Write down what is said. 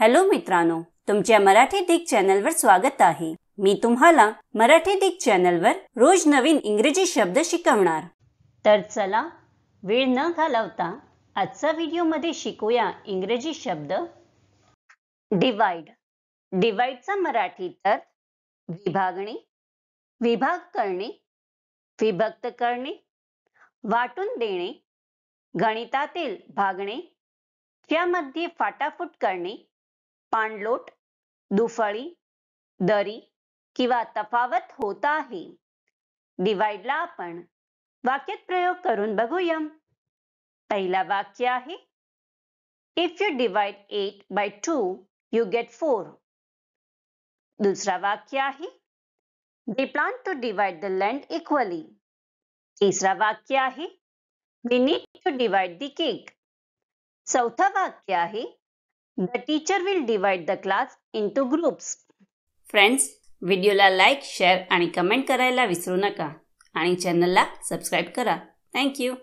hello मित्रांनो तुमच्या मराठी दिग चॅनलवर स्वागत आहे मी तुम्हाला मराठी दिग चॅनलवर रोज नवीन इंग्रजी शब्द शिकवणार तर चला वेळ न घालवता आजचा व्हिडिओमध्ये शिकूया इंग्रजी शब्द डिवाइड डिवाइडचा मराठी तर विभागणे विभाग करणे विभक्त करणे वाटून देणे गणितातील भागणे त्यामध्ये फाटाफूट करणे पाणलोट दुफळी दरी किंवा तफावत होत आहे डिवाइडला आपण वाक्यात प्रयोग करून बघूया पहिला वाक्य आहे if you divide eight by two you get four दुसरा वाक्य आहे they plan to divide the land equally तिसरा वाक्य आहे we need to divide the cake चौथा वाक्य आहे teacher will divide the class into groups friends व्हिडिओला लाईक शेअर आणि कमेंट करायला विसरू नका आणि चॅनलला सबस्क्राईब करा थँक्यू